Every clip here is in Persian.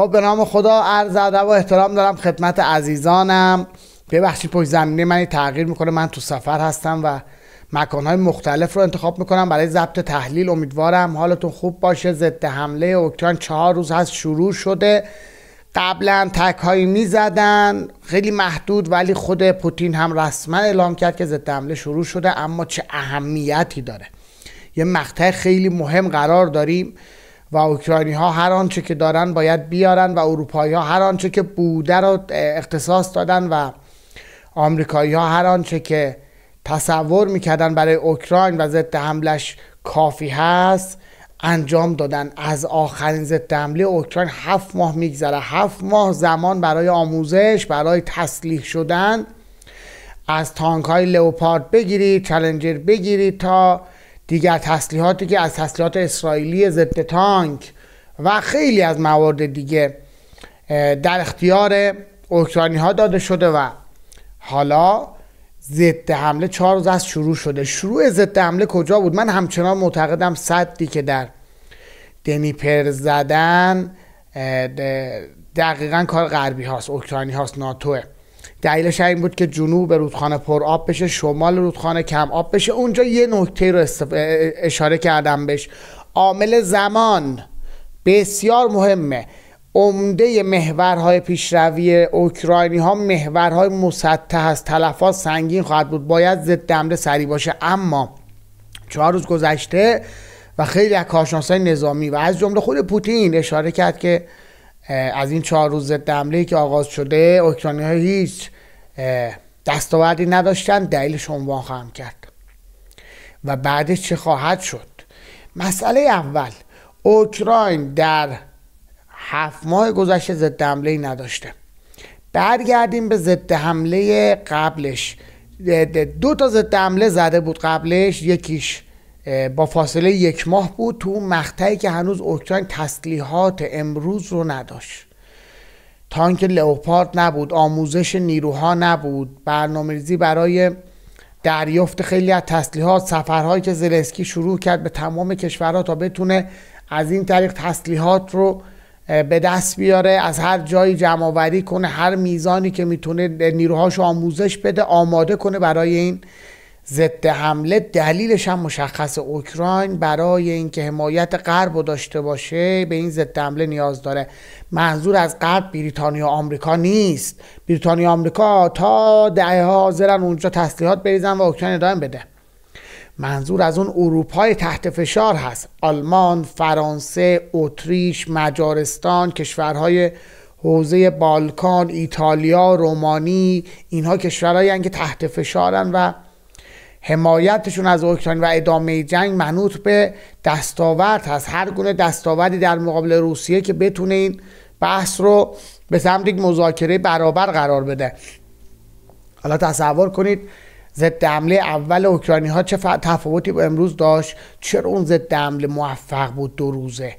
خب به نام خدا عرض ادب و احترام دارم خدمت عزیزانم ببخشید پشت زمینه من تغییر میکنه من تو سفر هستم و مکانهای مختلف رو انتخاب میکنم برای ضبط تحلیل امیدوارم حالتون خوب باشه ضد حمله اوکراین چهار روز هست شروع شده قبلا تک هایی میزدن خیلی محدود ولی خود پوتین هم رسما اعلام کرد که ضد حمله شروع شده اما چه اهمیتی داره یه مقطع خیلی مهم قرار داریم و اوکراینی ها هر آنچه که دارن باید بیارن و اروپایی ها هر آنچه که بوده رو اختصاص دادن و آمریکایی ها هر آنچه که تصور میکردن برای اوکراین و ضد حملش کافی هست انجام دادن از آخرین ضد حمله اوکراین هفت ماه میگذره هفت ماه زمان برای آموزش برای تسلیح شدن از تانک های لوپارد بگیرید چلنجر بگیرید تا دیگر تسلیحاتی که از تسلیحات اسرائیلی ضد تانک و خیلی از موارد دیگه در اختیار اوکراینی ها داده شده و حالا ضد حمله چهار روز از شروع شده شروع ضد حمله کجا بود من همچنان معتقدم صدی که در دنیپر زدن دقیقا کار غربی هاست اوکراینی هاست ناتوه دلیلش این بود که جنوب رودخانه پر آب بشه شمال رودخانه کم آب بشه اونجا یه نکته رو اشاره کردم بهش عامل زمان بسیار مهمه عمده محورهای پیشروی اوکراینی ها محورهای مسطح است تلفات سنگین خواهد بود باید ضد حمله سری باشه اما چهار روز گذشته و خیلی از کارشناسان نظامی و از جمله خود پوتین اشاره کرد که از این چهار روز ضد حمله که آغاز شده اوکراینی ها هیچ دستاوردی نداشتن دلیلش عنوان خواهم کرد و بعدش چه خواهد شد مسئله اول اوکراین در هفت ماه گذشته ضد حمله ای نداشته برگردیم به ضد حمله قبلش دو تا ضد حمله زده بود قبلش یکیش با فاصله یک ماه بود تو اون مقطعی که هنوز اوکراین تسلیحات امروز رو نداشت تانک لئوپارد نبود آموزش نیروها نبود برنامه‌ریزی برای دریافت خیلی از تسلیحات سفرهایی که زلنسکی شروع کرد به تمام کشورها تا بتونه از این طریق تسلیحات رو به دست بیاره از هر جایی جمع کنه هر میزانی که میتونه نیروهاش آموزش بده آماده کنه برای این ضد حمله دلیلش هم مشخص اوکراین برای اینکه حمایت غرب رو داشته باشه به این ضد حمله نیاز داره منظور از غرب بریتانیا و آمریکا نیست بریتانیا و آمریکا تا دهه حاضرن اونجا تسلیحات بریزن و اوکراین ادامه بده منظور از اون اروپای تحت فشار هست آلمان، فرانسه، اتریش، مجارستان، کشورهای حوزه بالکان، ایتالیا، رومانی اینها کشورهایی که تحت فشارن و حمایتشون از اوکراین و ادامه جنگ منوط به دستاورد هست هر گونه دستاوردی در مقابل روسیه که بتونه این بحث رو به سمت مذاکره برابر قرار بده حالا تصور کنید ضد حمله اول اوکراینی ها چه تفاوتی با امروز داشت چرا اون ضد حمله موفق بود دو روزه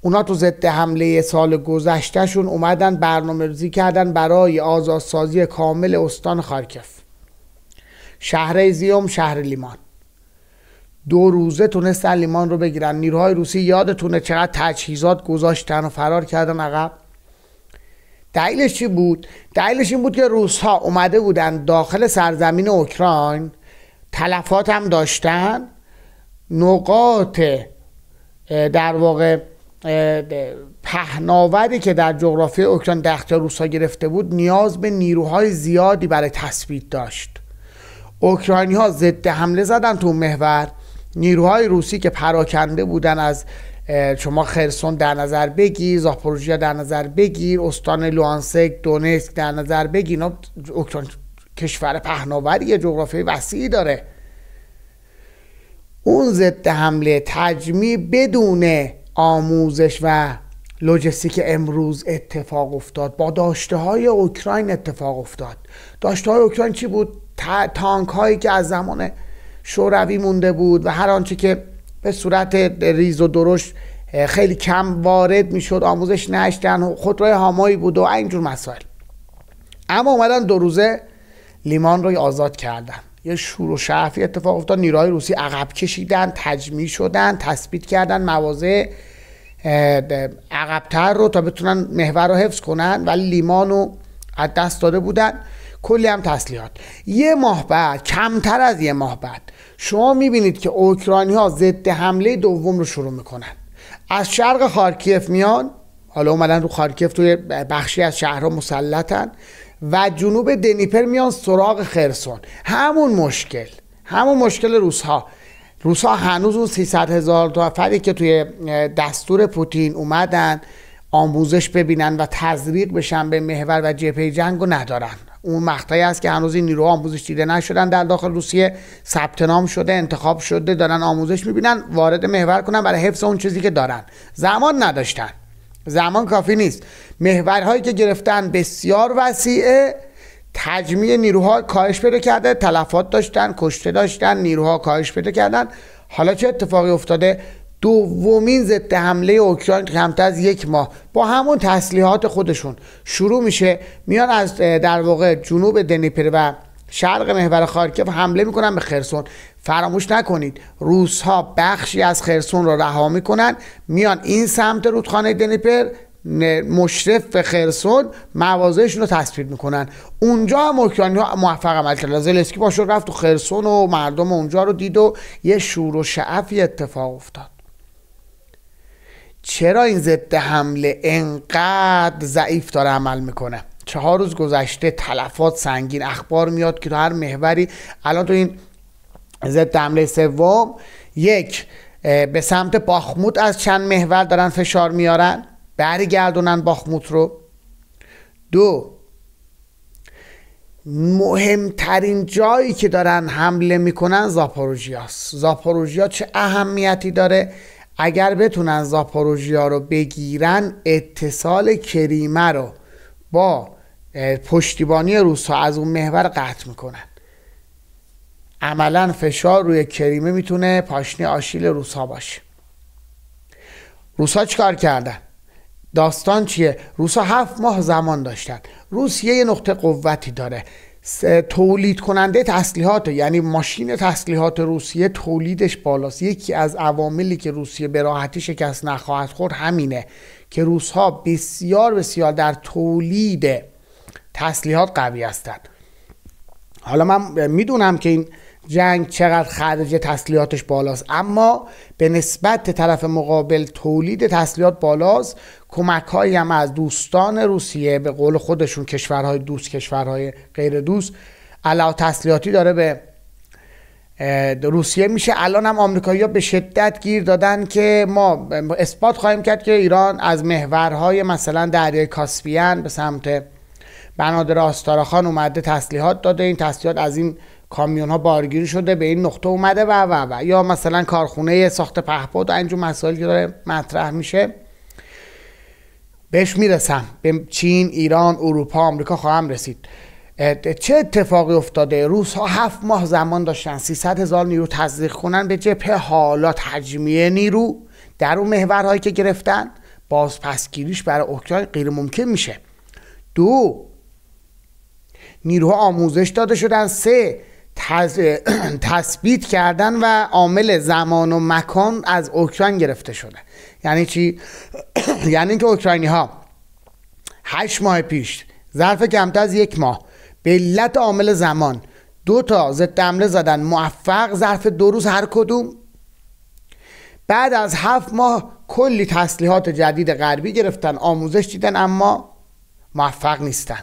اونا تو ضد حمله سال گذشتهشون اومدن برنامه ریزی کردن برای آزادسازی کامل استان خارکف شهر ایزیوم شهر لیمان دو روزه تونستن لیمان رو بگیرن نیروهای روسی یادتونه چقدر تجهیزات گذاشتن و فرار کردن عقب دلیلش چی بود؟ دلیلش این بود که روس ها اومده بودن داخل سرزمین اوکراین تلفات هم داشتن نقاط در واقع پهناوری که در جغرافی اوکراین دختر روسا گرفته بود نیاز به نیروهای زیادی برای تثبیت داشت اوکراینی ها ضد حمله زدن تو محور نیروهای روسی که پراکنده بودن از شما خرسون در نظر بگیر زاپروژیا در نظر بگیر استان لوانسک دونسک در نظر بگیر اوکراین کشور پهناوری جغرافیای وسیعی داره اون ضد حمله تجمی بدون آموزش و لوجستیک امروز اتفاق افتاد با داشته های اوکراین اتفاق افتاد داشته های اوکراین چی بود تانک هایی که از زمان شوروی مونده بود و هر آنچه که به صورت ریز و درشت خیلی کم وارد میشد آموزش نشتن رای هامایی بود و اینجور مسائل اما اومدن دو روزه لیمان رو آزاد کردن یه شور و اتفاق افتاد نیروهای روسی عقب کشیدن تجمی شدن تثبیت کردن مواضع عقبتر رو تا بتونن محور رو حفظ کنن ولی لیمان رو از دست داده بودن کلی هم تسلیحات یه ماه بعد کمتر از یه ماه بعد شما میبینید که اوکراینی ها ضد حمله دوم رو شروع میکنن از شرق خارکیف میان حالا اومدن رو خارکیف توی بخشی از شهرها مسلطن و جنوب دنیپر میان سراغ خرسون همون مشکل همون مشکل روس ها روس ها هنوز اون 300 هزار نفری که توی دستور پوتین اومدن آموزش ببینن و تزریق بشن به محور و جبهه جنگ رو ندارن اون مقطعی است که هنوز این نیروها آموزش دیده نشدن در داخل روسیه ثبت نام شده انتخاب شده دارن آموزش میبینن وارد محور کنن برای حفظ اون چیزی که دارن زمان نداشتن زمان کافی نیست محورهایی که گرفتن بسیار وسیعه تجمیع نیروها کاهش پیدا کرده تلفات داشتن کشته داشتن نیروها کاهش پیدا کردن حالا چه اتفاقی افتاده دومین ضد حمله اوکراین کمتر از یک ماه با همون تسلیحات خودشون شروع میشه میان از در واقع جنوب دنیپر و شرق محور خارکیف حمله میکنن به خرسون فراموش نکنید روس ها بخشی از خرسون رو رها میکنن میان این سمت رودخانه دنیپر مشرف به خرسون موازهشون رو تصفیر میکنن اونجا هم اوکراینی ها موفق عمل کردن زلسکی باشه رفت تو خرسون و مردم اونجا رو دید و یه شور و شعفی اتفاق افتاد چرا این ضد حمله انقدر ضعیف داره عمل میکنه چهار روز گذشته تلفات سنگین اخبار میاد که تو هر محوری الان تو این ضد حمله سوم یک به سمت باخموت از چند محور دارن فشار میارن برگردونن باخموت رو دو مهمترین جایی که دارن حمله میکنن زاپاروژیاست زاپاروژیا چه اهمیتی داره اگر بتونن زاپاروژیا رو بگیرن اتصال کریمه رو با پشتیبانی روسا از اون محور قطع میکنن عملا فشار روی کریمه میتونه پاشنی آشیل روسا باشه روسا چیکار کردن داستان چیه روسا هفت ماه زمان داشتن روسیه یه نقطه قوتی داره تولید کننده تسلیحات یعنی ماشین تسلیحات روسیه تولیدش بالاست یکی از عواملی که روسیه به راحتی شکست نخواهد خورد همینه که روسها ها بسیار بسیار در تولید تسلیحات قوی هستند حالا من میدونم که این جنگ چقدر خرج تسلیحاتش بالاست اما به نسبت طرف مقابل تولید تسلیحات بالاست کمک هایی هم از دوستان روسیه به قول خودشون کشورهای دوست کشورهای غیر دوست علاوه تسلیحاتی داره به روسیه میشه الان هم آمریکایی‌ها به شدت گیر دادن که ما اثبات خواهیم کرد که ایران از محورهای مثلا دریای کاسپیان به سمت بنادر آستاراخان اومده تسلیحات داده این تسلیحات از این کامیون ها بارگیری شده به این نقطه اومده و و و یا مثلا کارخونه ساخت پهپاد و انجام مسائلی که داره مطرح میشه بهش میرسم به چین ایران اروپا آمریکا خواهم رسید چه اتفاقی افتاده روس ها هفت ماه زمان داشتن 300 هزار نیرو تزریق کنن به جبهه حالا تجمیه نیرو در اون محورهایی که گرفتن باز پسگیریش برای اوکراین غیر ممکن میشه دو نیروها آموزش داده شدن سه تز... تثبیت کردن و عامل زمان و مکان از اوکراین گرفته شده یعنی چی یعنی اینکه اوکراینی ها هشت ماه پیش ظرف کمتر از یک ماه به علت عامل زمان دو تا ضد حمله زدن موفق ظرف دو روز هر کدوم بعد از هفت ماه کلی تسلیحات جدید غربی گرفتن آموزش دیدن اما موفق نیستن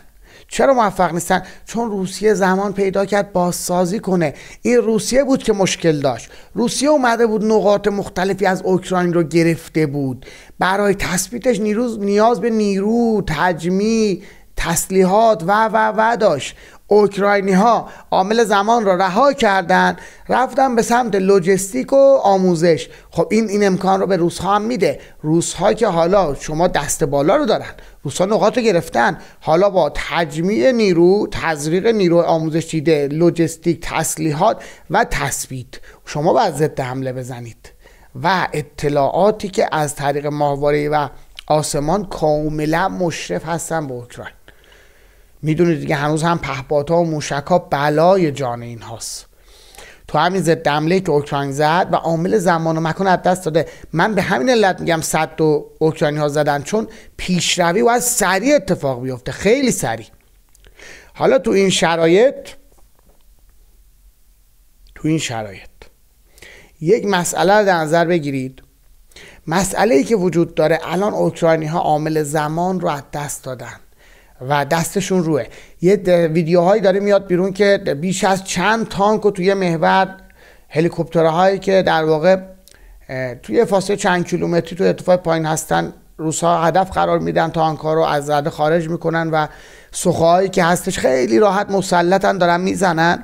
چرا موفق نیستن چون روسیه زمان پیدا کرد بازسازی کنه این روسیه بود که مشکل داشت روسیه اومده بود نقاط مختلفی از اوکراین رو گرفته بود برای تثبیتش نیروز نیاز به نیرو تجمی تسلیحات و و و داشت اوکراینی ها عامل زمان را رها کردن رفتن به سمت لوجستیک و آموزش خب این این امکان رو به روس ها هم میده روس ها که حالا شما دست بالا رو دارن روسا نقاط رو گرفتن حالا با تجمیع نیرو تزریق نیرو آموزش دیده لوجستیک تسلیحات و تثبیت شما باید ضد حمله بزنید و اطلاعاتی که از طریق ماهواره و آسمان کاملا مشرف هستن به اوکراین میدونید دیگه هنوز هم پهپادها و موشکا بلای جان این هاست تو همین ضد حمله که اوکراین زد و عامل زمان و مکان از دست داده من به همین علت میگم صد و اوکراینی ها زدن چون پیشروی از سریع اتفاق بیفته خیلی سریع حالا تو این شرایط تو این شرایط یک مسئله رو در نظر بگیرید مسئله ای که وجود داره الان اوکراینی ها عامل زمان رو از دست دادن و دستشون روه یه ویدیوهایی داره میاد بیرون که بیش از چند تانک و توی محور هلیکوپترهایی که در واقع توی فاصله چند کیلومتری تو ارتفاع پایین هستن روسا هدف قرار میدن تانک رو از رده خارج میکنن و سخهایی که هستش خیلی راحت مسلطن دارن میزنن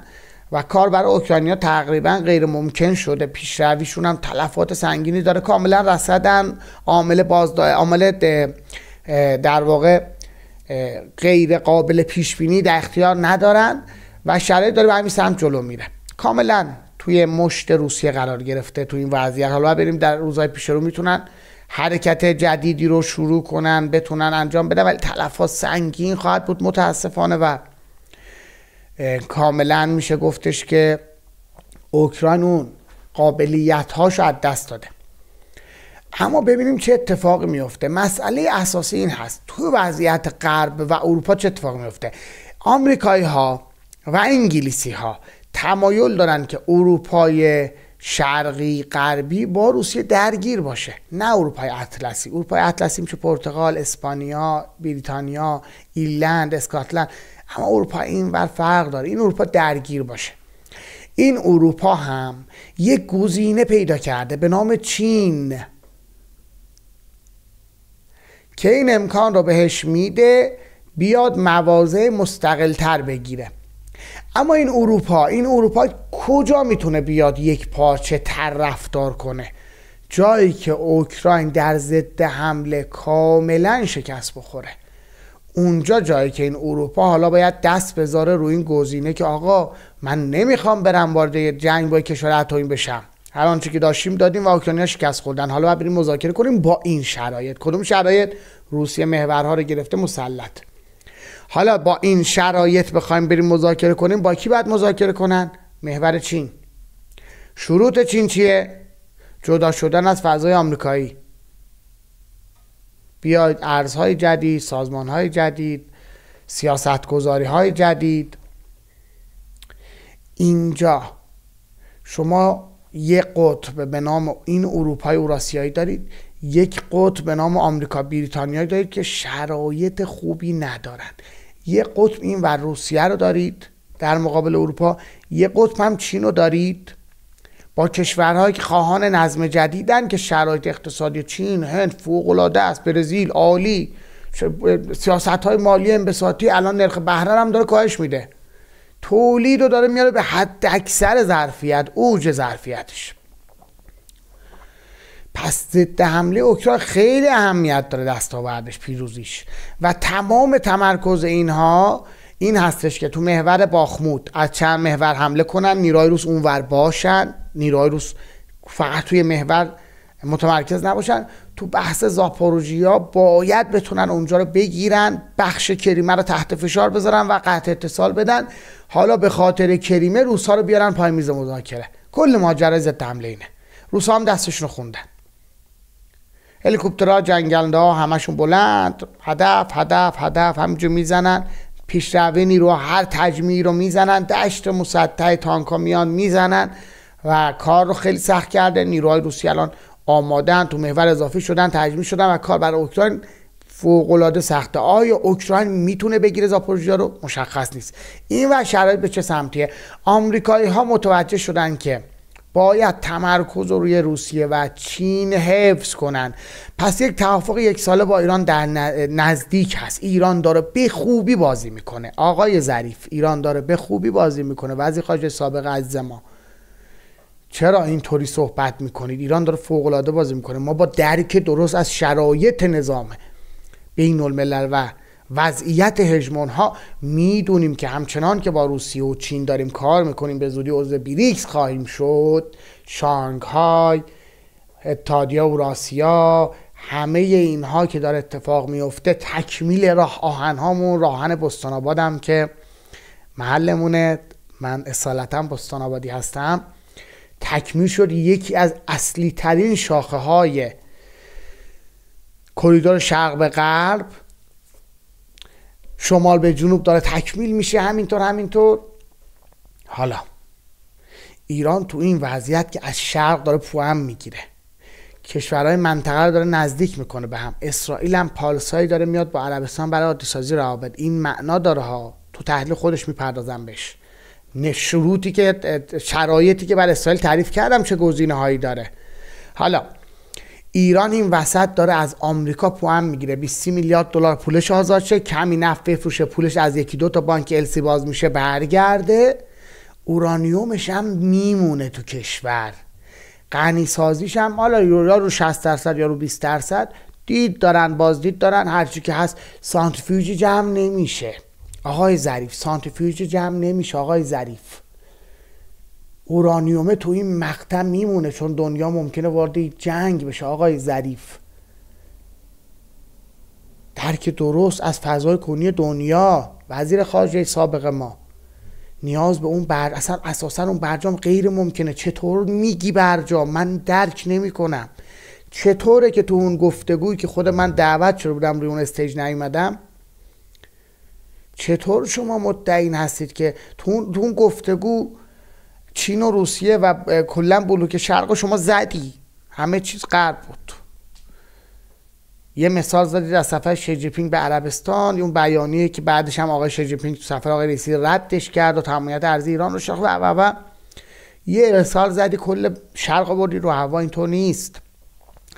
و کار برای اوکراینیا تقریبا غیر ممکن شده پیشرویشون هم تلفات سنگینی داره کاملا رسدن عامل بازدا عامل در واقع غیر قابل پیش بینی در اختیار ندارن و شرایط داره به همین سمت جلو میره کاملا توی مشت روسیه قرار گرفته تو این وضعیت حالا بریم در روزهای پیش رو میتونن حرکت جدیدی رو شروع کنن بتونن انجام بدن ولی تلفات سنگین خواهد بود متاسفانه و کاملا میشه گفتش که اوکراین اون قابلیت هاش از دست داده اما ببینیم چه اتفاقی میفته مسئله اساسی این هست تو وضعیت غرب و اروپا چه اتفاقی میفته آمریکایی ها و انگلیسی ها تمایل دارن که اروپای شرقی غربی با روسیه درگیر باشه نه اروپای اطلسی اروپای اطلسی میشه پرتغال اسپانیا بریتانیا ایلند، اسکاتلند اما اروپا این ور فرق داره این اروپا درگیر باشه این اروپا هم یک گزینه پیدا کرده به نام چین که این امکان رو بهش میده بیاد مواضع مستقل تر بگیره اما این اروپا این اروپا کجا میتونه بیاد یک پارچه تر رفتار کنه جایی که اوکراین در ضد حمله کاملا شکست بخوره اونجا جایی که این اروپا حالا باید دست بذاره روی این گزینه که آقا من نمیخوام برم وارد جنگ با کشور اتمی بشم هر آنچه که داشتیم دادیم و اوکراینیا شکست خوردن حالا باید بریم مذاکره کنیم با این شرایط کدوم شرایط روسیه محورها رو گرفته مسلط حالا با این شرایط بخوایم بریم مذاکره کنیم با کی باید مذاکره کنن محور چین شروط چین چیه جدا شدن از فضای آمریکایی بیاید ارزهای جدید سازمانهای جدید سیاستگذاریهای جدید اینجا شما یک قطب به نام این اروپای اوراسیایی دارید یک قطب به نام آمریکا بریتانیایی دارید که شرایط خوبی ندارند یک قطب این و روسیه رو دارید در مقابل اروپا یک قطب هم چین رو دارید با کشورهایی که خواهان نظم جدیدن که شرایط اقتصادی چین هند فوق العاده است برزیل عالی سیاست های مالی انبساطی الان نرخ بهره هم داره کاهش میده تولید رو داره میاره به حد اکثر ظرفیت اوج ظرفیتش پس ضد حمله اوکراین خیلی اهمیت داره دستاوردش پیروزیش و تمام تمرکز اینها این هستش که تو محور باخمود از چند محور حمله کنن نیروهای روس اونور باشن نیروهای روس فقط توی محور متمرکز نباشن تو بحث زاپاروژیا باید بتونن اونجا رو بگیرن بخش کریمه رو تحت فشار بذارن و قطع اتصال بدن حالا به خاطر کریمه روسا رو بیارن پای میز مذاکره کل ماجرا ضد حمله اینه روسا هم دستشون رو خوندن هلیکوپترها جنگنده ها همشون بلند هدف هدف هدف همینجا میزنن پیشروی نیرو هر تجمیعی رو میزنن دشت مسطح تانکا میان میزنن و کار رو خیلی سخت کرده نیروهای روسی الان آمادن تو محور اضافه شدن تجمیع شدن و کار برای اوکراین فوقالعاده سخته آیا اوکراین میتونه بگیره زاپروژیا رو مشخص نیست این و شرایط به چه سمتیه آمریکایی ها متوجه شدن که باید تمرکز رو روی روسیه و چین حفظ کنن پس یک توافق یک ساله با ایران در نزدیک هست ایران داره به خوبی بازی میکنه آقای ظریف ایران داره به خوبی بازی میکنه وزیر خارجه سابق از زمان. چرا اینطوری صحبت میکنید ایران داره فوق العاده بازی میکنه ما با درک درست از شرایط نظام بین الملل و وضعیت هژمون ها میدونیم که همچنان که با روسیه و چین داریم کار میکنیم به زودی عضو بریکس خواهیم شد شانگهای و راسیا همه اینها که داره اتفاق میفته تکمیل راه آهن هامون راه بستان آبادم که محلمونه من اصالتا بستان آبادی هستم تکمیل شد یکی از اصلی ترین شاخه های کریدور شرق به غرب شمال به جنوب داره تکمیل میشه همینطور همینطور حالا ایران تو این وضعیت که از شرق داره پوهم میگیره کشورهای منطقه رو داره نزدیک میکنه به هم اسرائیل هم پالسایی داره میاد با عربستان برای عادی روابط این معنا داره ها تو تحلیل خودش میپردازم بشه شروطی که شرایطی که برای اسرائیل تعریف کردم چه گزینه هایی داره حالا ایران این وسط داره از آمریکا پوام میگیره 20 میلیارد دلار پولش آزاد شه کمی نفت بفروشه پولش از یکی دو تا بانک السی باز میشه برگرده اورانیومش هم میمونه تو کشور غنی سازیش هم حالا یا رو 60 درصد یا رو 20 درصد دید دارن بازدید دارن هرچی که هست سانتریفیوژ جمع نمیشه آقای ظریف سانتریفیوژ جمع نمیشه آقای ظریف اورانیوم تو این مقطع میمونه چون دنیا ممکنه وارد جنگ بشه آقای ظریف درک درست از فضای کنی دنیا وزیر خارجه سابق ما نیاز به اون بر اصلا اساسا اون برجام غیر ممکنه چطور میگی برجام من درک نمی کنم چطوره که تو اون گفتگویی که خود من دعوت شده بودم روی اون استیج نیومدم چطور شما مدعین هستید که تو اون گفتگو چین و روسیه و کلا بلوک شرق شما زدی همه چیز غرب بود یه مثال زدید از سفر شیجیپینگ به عربستان اون بیانیه که بعدش هم آقای شیجیپینگ تو سفر آقای رئیسی ردش کرد و تمامیت ارزی ایران رو شاخ و و یه مثال زدی کل شرق بردی رو هوا اینطور نیست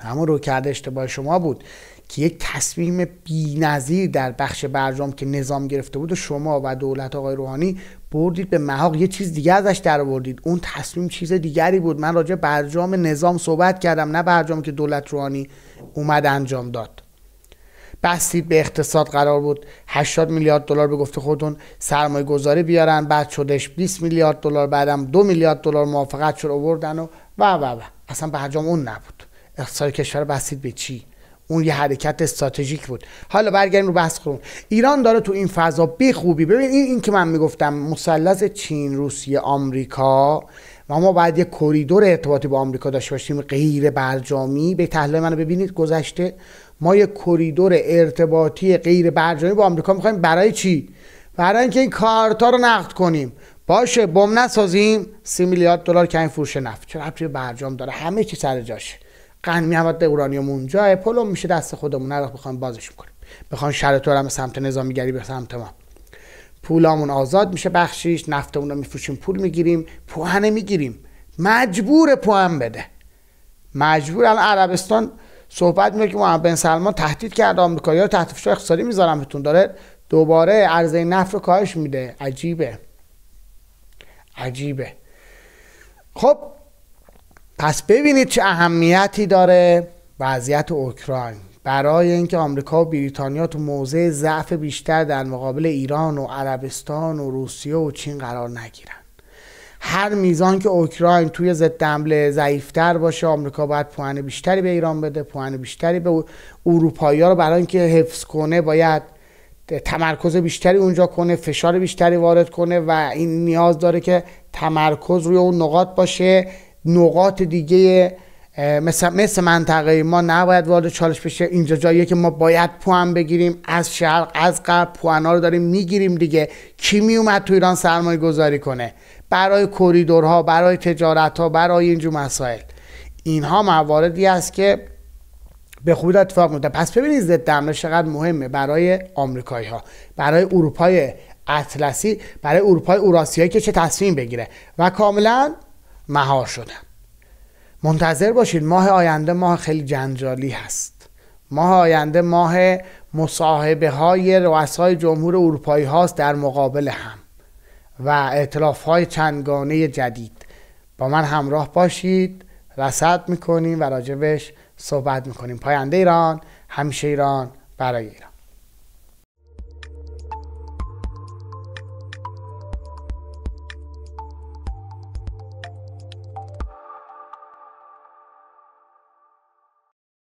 همون رو کرده اشتباه شما بود که یک تصمیم بی‌نظیر در بخش برجام که نظام گرفته بود و شما و دولت آقای روحانی بردید به محاق یه چیز دیگر ازش در بردید اون تصمیم چیز دیگری بود من راجع برجام نظام صحبت کردم نه برجام که دولت روحانی اومد انجام داد بستید به اقتصاد قرار بود 80 میلیارد دلار به گفته خودتون سرمایه گذاری بیارن بعد شدش 20 میلیارد دلار بعدم 2 میلیارد دلار موافقت شد و و و اصلا برجام اون نبود اقتصاد کشور بستید به چی اون یه حرکت استراتژیک بود حالا برگردیم رو بحث ایران داره تو این فضا بی خوبی ببین این, این که من میگفتم مثلث چین روسیه آمریکا و ما باید یه کریدور ارتباطی با آمریکا داشته باشیم غیر برجامی به تحلیل منو ببینید گذشته ما یه کریدور ارتباطی غیر برجامی با آمریکا میخوایم برای چی برای اینکه این کارتا رو نقد کنیم باشه بم نسازیم سی میلیارد دلار کمی فروش نفت چرا برجام داره همه چی سر جاشه قند مواد اورانیوم اونجا پلم میشه دست خودمون نه بخوام بازش کنیم بخوام شرط هم سمت نظامی گری به سمت ما پولامون آزاد میشه بخشیش نفتمون رو میفروشیم پول میگیریم پوهنه میگیریم مجبور پوهن بده مجبور الان عربستان صحبت میکنه که محمد بن سلمان تهدید کرد یا تحت فشار اقتصادی میذارم بهتون داره دوباره عرضه نفت رو کاهش میده عجیبه عجیبه خب پس ببینید چه اهمیتی داره وضعیت اوکراین برای اینکه آمریکا و بریتانیا تو موضع ضعف بیشتر در مقابل ایران و عربستان و روسیه و چین قرار نگیرن هر میزان که اوکراین توی ضد حمله ضعیفتر باشه آمریکا باید پوانه بیشتری به ایران بده پوان بیشتری به اروپایی ها رو برای اینکه حفظ کنه باید تمرکز بیشتری اونجا کنه فشار بیشتری وارد کنه و این نیاز داره که تمرکز روی اون نقاط باشه نقاط دیگه مثل, مثل منطقه ما نباید وارد چالش بشه اینجا جاییه که ما باید پوان بگیریم از شرق از غرب پوانا رو داریم میگیریم دیگه کی میومد تو ایران سرمایه گذاری کنه برای کریدورها برای تجارت ها برای اینجور مسائل اینها مواردی است که به خوبی اتفاق میفته پس ببینید ضد حمله چقدر مهمه برای آمریکایی ها برای اروپای اطلسی برای اروپای اوراسیایی که چه تصمیم بگیره و کاملا مهار شدن منتظر باشید ماه آینده ماه خیلی جنجالی هست ماه آینده ماه مصاحبه های رؤسای جمهور اروپایی هاست در مقابل هم و اعتلاف های چندگانه جدید با من همراه باشید رسد میکنیم و راجبش صحبت میکنیم پاینده ایران همیشه ایران برای ایران